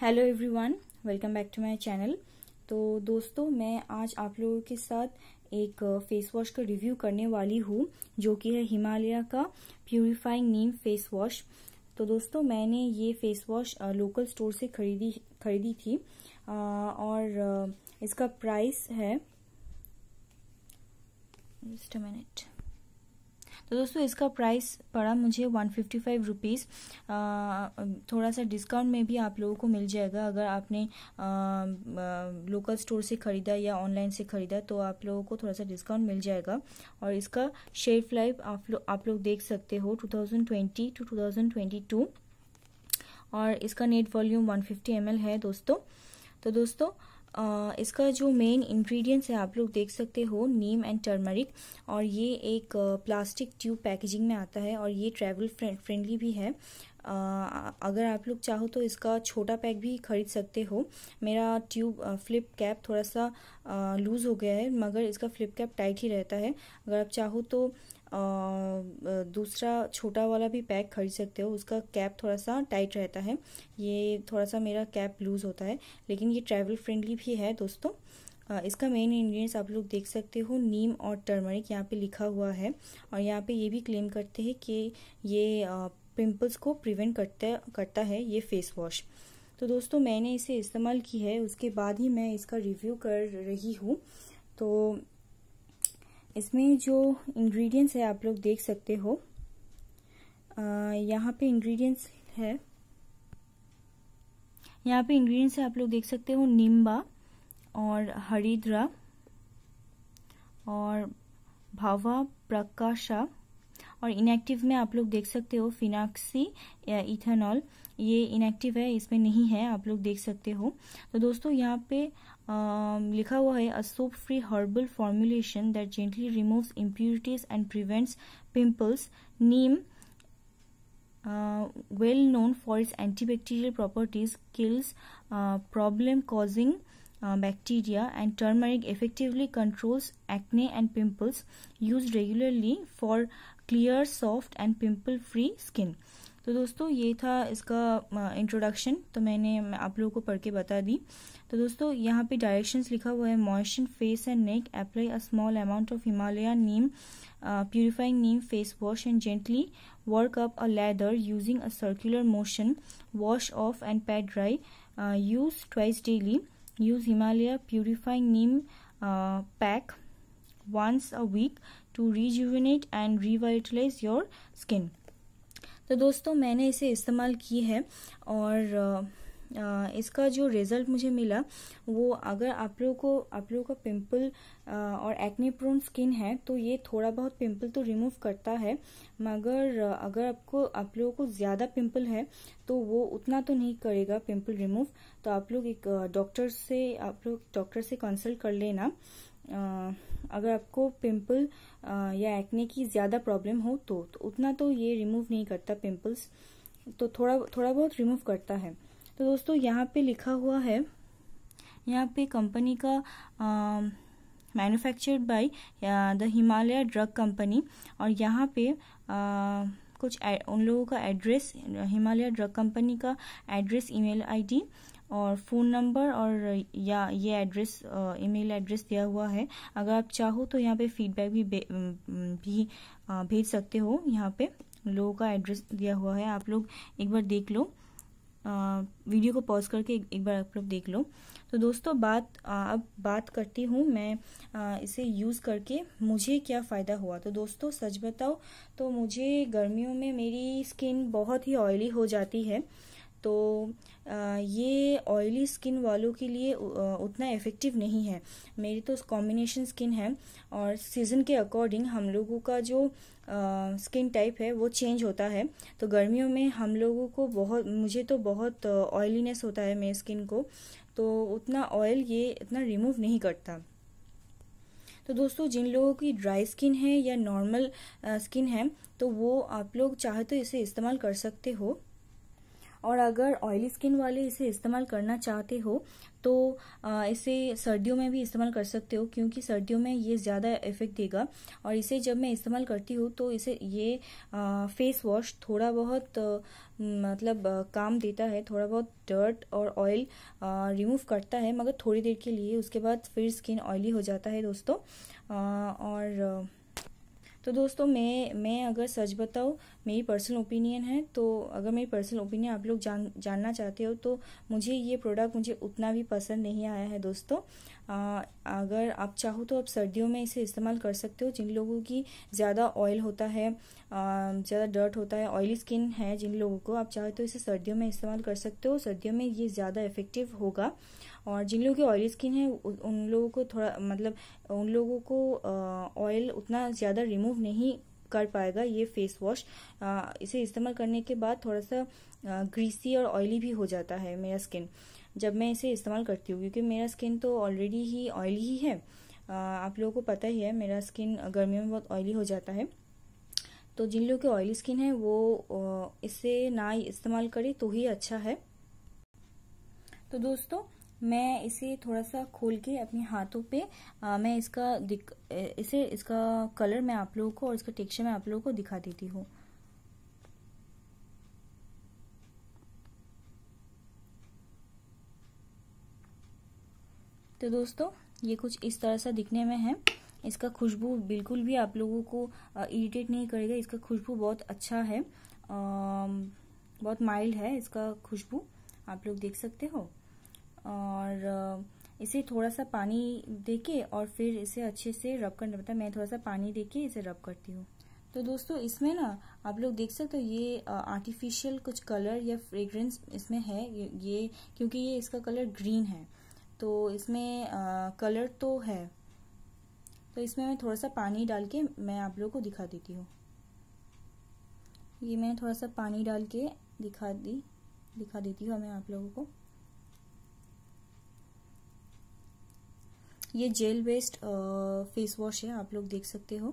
Hello everyone welcome back to my channel तो दोस्तों मैं आज आप लोगों के साथ एक फेस वॉश का रिव्यू करने वाली हूँ जो कि है हिमालय का प्यूरिफाइंग नीम फेस वॉश तो दोस्तों मैंने ये फेस वॉश लोकल स्टोर से खरीदी खरीदी थी आ, और इसका प्राइस है जस्ट अ मिनट तो दोस्तों इसका प्राइस पड़ा मुझे वन फिफ्टी फाइव रुपीज़ थोड़ा सा डिस्काउंट में भी आप लोगों को मिल जाएगा अगर आपने लोकल स्टोर से ख़रीदा या ऑनलाइन से ख़रीदा तो आप लोगों को थोड़ा सा डिस्काउंट मिल जाएगा और इसका शेल्फ लाइफ आप लोग आप लोग देख सकते हो 2020 टू 2022 और इसका नेट वॉल्यूम 150 ml है दोस्तों तो दोस्तों इसका जो मेन इंग्रेडिएंट्स है आप लोग देख सकते हो नीम एंड टर्मरिक और ये एक प्लास्टिक ट्यूब पैकेजिंग में आता है और ये ट्रैवल फ्रेंडली भी है अगर आप लोग चाहो तो इसका छोटा पैक भी खरीद सकते हो मेरा ट्यूब फ्लिप कैप थोड़ा सा लूज़ हो गया है मगर इसका फ्लिप कैप टाइट ही रहता है अगर आप चाहो तो दूसरा छोटा वाला भी पैक खरीद सकते हो उसका कैप थोड़ा सा टाइट रहता है ये थोड़ा सा मेरा कैप लूज़ होता है लेकिन ये ट्रैवल फ्रेंडली भी है दोस्तों इसका मेन इंग्रेडिएंट्स आप लोग देख सकते हो नीम और टर्मरिक यहाँ पे लिखा हुआ है और यहाँ पे ये भी क्लेम करते हैं कि ये पिंपल्स को प्रिवेंट करता करता है ये फेस वॉश तो दोस्तों मैंने इसे इस्तेमाल की है उसके बाद ही मैं इसका रिव्यू कर रही हूँ तो इसमें जो इंग्रेडिएंट्स है आप लोग देख सकते हो यहाँ पे इंग्रेडिएंट्स है यहाँ पे इंग्रेडिएंट्स आप लोग देख सकते हो निम्बा और हरिद्रा और भावा प्रकाशा और इनएक्टिव में आप लोग देख सकते हो फिनाक्सी इथेनॉल ये इनएक्टिव है इसमें नहीं है आप लोग देख सकते हो तो दोस्तों यहाँ पे आ, लिखा हुआ है a soap free herbal formulation that gently removes impurities and prevents pimples neem well known for its antibacterial properties kills problem causing bacteria and turmeric effectively controls acne and pimples use regularly for clear soft and pimple free skin तो दोस्तों ये था इसका introduction तो मैंने आप लोगों को पढ़ के बता दी तो दोस्तों यहाँ पे डायरेक्शंस लिखा हुआ है moisture face and neck apply a small amount of Himalaya neem purifying neem face wash and gently work up a lather using a circular motion wash off and pat dry use twice daily use Himalaya purifying neem pack pack once a week to rejuvenate and revitalize your skin. तो दोस्तों मैंने इसे इस्तेमाल की है और इसका जो रिज़ल्ट मुझे मिला वो अगर आप लोगों को आप लोगों का पिंपल और एक्ने प्रोन स्किन है तो ये थोड़ा बहुत पिंपल तो रिमूव करता है मगर अगर आपको आप लोगों को ज़्यादा पिंपल है तो वो उतना तो नहीं करेगा पिंपल रिमूव तो आप लोग एक डॉक्टर से आप लोग डॉक्टर से कंसल्ट कर लेना अगर आपको पिंपल या एक्ने की ज़्यादा प्रॉब्लम हो तो, तो उतना तो ये रिमूव नहीं करता पिंपल्स तो थोड़ा थोड़ा बहुत रिमूव करता है तो दोस्तों यहाँ पे लिखा हुआ है यहाँ पे कंपनी का manufactured by the Himalaya drug company और यहाँ पे आ, कुछ उन लोगों का एड्रेस हिमालय ड्रग कंपनी का एड्रेस ईमेल आईडी और फ़ोन नंबर और या ये एड्रेस ईमेल एड्रेस दिया हुआ है अगर आप चाहो तो यहाँ पे फीडबैक भी भी भेज सकते हो यहाँ पे लोगों का एड्रेस दिया हुआ है आप लोग एक बार देख लो आ, वीडियो को पॉज करके एक, एक बार आप लोग देख लो तो दोस्तों बात आ, अब बात करती हूँ मैं आ, इसे यूज़ करके मुझे क्या फ़ायदा हुआ तो दोस्तों सच बताओ तो मुझे गर्मियों में मेरी स्किन बहुत ही ऑयली हो जाती है तो ये ऑयली स्किन वालों के लिए उतना इफ़ेक्टिव नहीं है मेरी तो कॉम्बिनेशन स्किन है और सीज़न के अकॉर्डिंग हम लोगों का जो स्किन टाइप है वो चेंज होता है तो गर्मियों में हम लोगों को बहुत मुझे तो बहुत ऑयलीनेस होता है मेरी स्किन को तो उतना ऑयल ये इतना रिमूव नहीं करता तो दोस्तों जिन लोगों की ड्राई स्किन है या नॉर्मल स्किन है तो वो आप लोग चाहे तो इसे इस्तेमाल कर सकते हो और अगर ऑयली स्किन वाले इसे इस्तेमाल करना चाहते हो तो इसे सर्दियों में भी इस्तेमाल कर सकते हो क्योंकि सर्दियों में ये ज़्यादा इफेक्ट देगा और इसे जब मैं इस्तेमाल करती हूँ तो इसे ये फेस वॉश थोड़ा बहुत मतलब काम देता है थोड़ा बहुत डर्ट और ऑयल रिमूव करता है मगर थोड़ी देर के लिए उसके बाद फिर स्किन ऑयली हो जाता है दोस्तों और तो दोस्तों मैं मैं अगर सच बताऊँ मेरी पर्सनल ओपिनियन है तो अगर मेरी पर्सनल ओपिनियन आप लोग जान जानना चाहते हो तो मुझे ये प्रोडक्ट मुझे उतना भी पसंद नहीं आया है दोस्तों आ, अगर आप चाहो तो आप सर्दियों में इसे इस्तेमाल कर सकते हो जिन लोगों की ज़्यादा ऑयल होता है ज़्यादा डर्ट होता है ऑयली स्किन है जिन लोगों को आप चाहो तो इसे सर्दियों में इस्तेमाल कर सकते हो सर्दियों में ये ज़्यादा इफेक्टिव होगा और जिन लोगों की ऑयली स्किन है उन लोगों को थोड़ा मतलब उन लोगों को ऑयल उतना ज़्यादा रिमूव नहीं कर पाएगा ये फेस वॉश इसे इस्तेमाल करने के बाद थोड़ा सा ग्रीसी और ऑयली भी हो जाता है मेरा स्किन जब मैं इसे इस्तेमाल करती हूँ क्योंकि मेरा स्किन तो ऑलरेडी ही ऑयली ही है आप लोगों को पता ही है मेरा स्किन गर्मियों में बहुत ऑयली हो जाता है तो जिन लोगों की ऑयली स्किन है वो इसे ना इस्तेमाल करें तो ही अच्छा है तो दोस्तों मैं इसे थोड़ा सा खोल के अपने हाथों पे आ, मैं इसका दिख इसे इसका कलर मैं आप लोगों को और इसका टेक्सचर मैं आप लोगों को दिखा देती हूँ तो दोस्तों ये कुछ इस तरह सा दिखने में है इसका खुशबू बिल्कुल भी आप लोगों को इरिटेट नहीं करेगा इसका खुशबू बहुत अच्छा है आ, बहुत माइल्ड है इसका खुशबू आप लोग देख सकते हो और इसे थोड़ा सा पानी देके और फिर इसे अच्छे से रब करना पड़ता मतलब मैं थोड़ा सा पानी देके इसे रब करती हूँ तो दोस्तों इसमें ना आप लोग देख सकते हो ये आर्टिफिशियल कुछ कलर या फ्रेग्रेंस इसमें है ये क्योंकि ये इसका कलर ग्रीन है तो इसमें आ, कलर तो है तो इसमें मैं थोड़ा सा पानी डाल के मैं आप लोग को दिखा देती हूँ ये मैं थोड़ा सा पानी डाल के दिखा दी दिखा देती हूँ मैं आप लोगों को ये जेल बेस्ड फेस वॉश है आप लोग देख सकते हो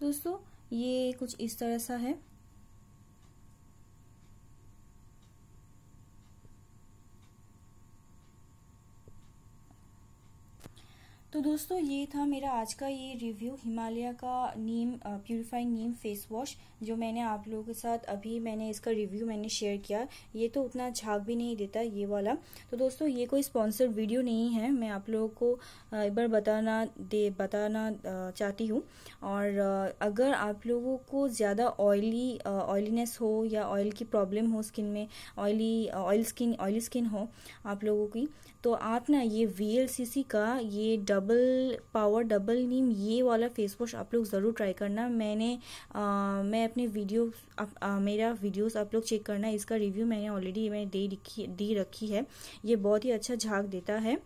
दोस्तों ये कुछ इस तरह सा है तो दोस्तों ये था मेरा आज का ये रिव्यू हिमालय का neem purifying neem face wash जो मैंने आप लोगों के साथ अभी मैंने इसका रिव्यू मैंने शेयर किया ये तो उतना झाग भी नहीं देता ये वाला तो दोस्तों ये कोई स्पॉन्सर वीडियो नहीं है मैं आप लोगों को एक बार बताना दे बताना चाहती हूँ और अगर आप लोगों को ज़्यादा ऑयली ऑयलीनेस हो या ऑयल की प्रॉब्लम हो स्किन में oily oil skin oily skin हो आप लोगों की तो आप ना ये वी का ये dub double power double neem ये वाला फेस वॉश आप लोग ज़रूर ट्राई करना मैंने आ, मैं अपने वीडियो आ, मेरा वीडियोस आप लोग चेक करना इसका रिव्यू मैंने ऑलरेडी मैंने दे रखी दी रखी है ये बहुत ही अच्छा झाग देता है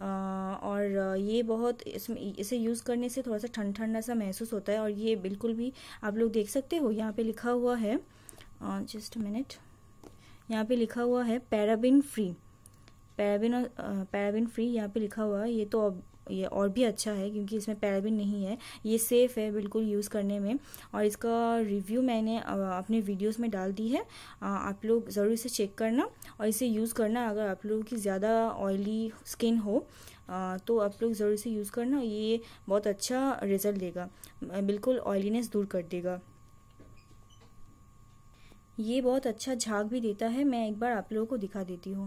आ, और ये बहुत इसमें इसे यूज़ करने से थोड़ा सा ठंड ठंडा सा महसूस होता है और ये बिल्कुल भी आप लोग देख सकते हो यहाँ पर लिखा हुआ है जस्ट मिनट यहाँ पे लिखा हुआ है paraben free paraben paraben free यहाँ पे लिखा हुआ है ये तो ये और भी अच्छा है क्योंकि इसमें पैराबिन नहीं है ये सेफ़ है बिल्कुल यूज़ करने में और इसका रिव्यू मैंने अपने वीडियोस में डाल दी है आप लोग ज़रूर इसे चेक करना और इसे यूज़ करना अगर आप लोगों की ज़्यादा ऑयली स्किन हो तो आप लोग ज़रूर इसे यूज़ करना ये बहुत अच्छा रिज़ल्ट देगा बिल्कुल ऑयलीनेस दूर कर देगा ये बहुत अच्छा झाग भी देता है मैं एक बार आप लोगों को दिखा देती हूँ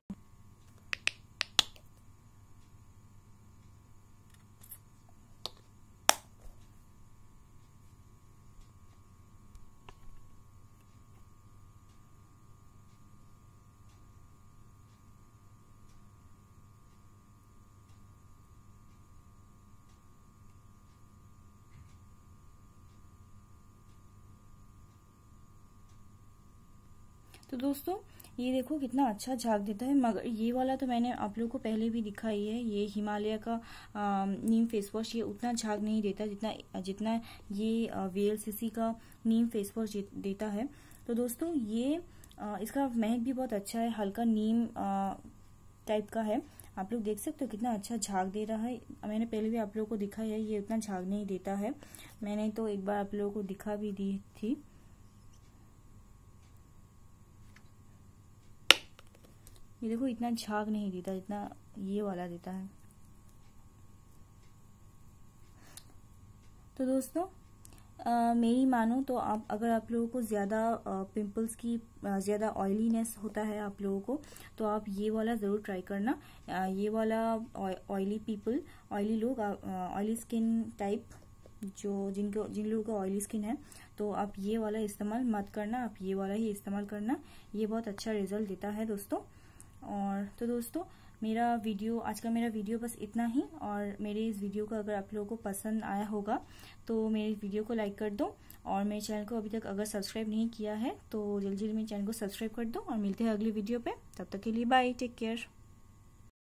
तो दोस्तों ये देखो कितना अच्छा झाग देता है मगर ये वाला तो मैंने आप लोगों को पहले भी दिखाई है ये हिमालय का नीम फेस वॉश ये उतना झाग नहीं देता जितना जितना ये वी का नीम फेस वॉश देता है तो दोस्तों ये आ, इसका महक भी बहुत अच्छा है हल्का नीम टाइप का है आप लोग देख सकते हो कितना अच्छा झाग दे रहा है मैंने पहले भी आप लोगों को दिखाई है ये उतना झाग नहीं देता है मैंने तो एक बार आप लोगों को दिखा भी दी थी ये देखो इतना झाग नहीं देता इतना ये वाला देता है तो दोस्तों आ, मेरी मानो तो आप अगर आप लोगों को ज़्यादा पिंपल्स की ज़्यादा ऑयलीनेस होता है आप लोगों को तो आप ये वाला ज़रूर ट्राई करना आ, ये वाला ऑयली पीपल ऑयली लोग ऑयली स्किन टाइप जो जिनको जिन लोगों का ऑयली स्किन है तो आप ये वाला इस्तेमाल मत करना आप ये वाला ही इस्तेमाल करना ये बहुत अच्छा रिजल्ट देता है दोस्तों और तो दोस्तों मेरा वीडियो आज का मेरा वीडियो बस इतना ही और मेरे इस वीडियो का अगर आप लोगों को पसंद आया होगा तो मेरे वीडियो को लाइक कर दो और मेरे चैनल को अभी तक अगर सब्सक्राइब नहीं किया है तो जल्दी जल्दी मेरे चैनल को सब्सक्राइब कर दो और मिलते हैं अगली वीडियो पे तब तक के लिए बाय टेक केयर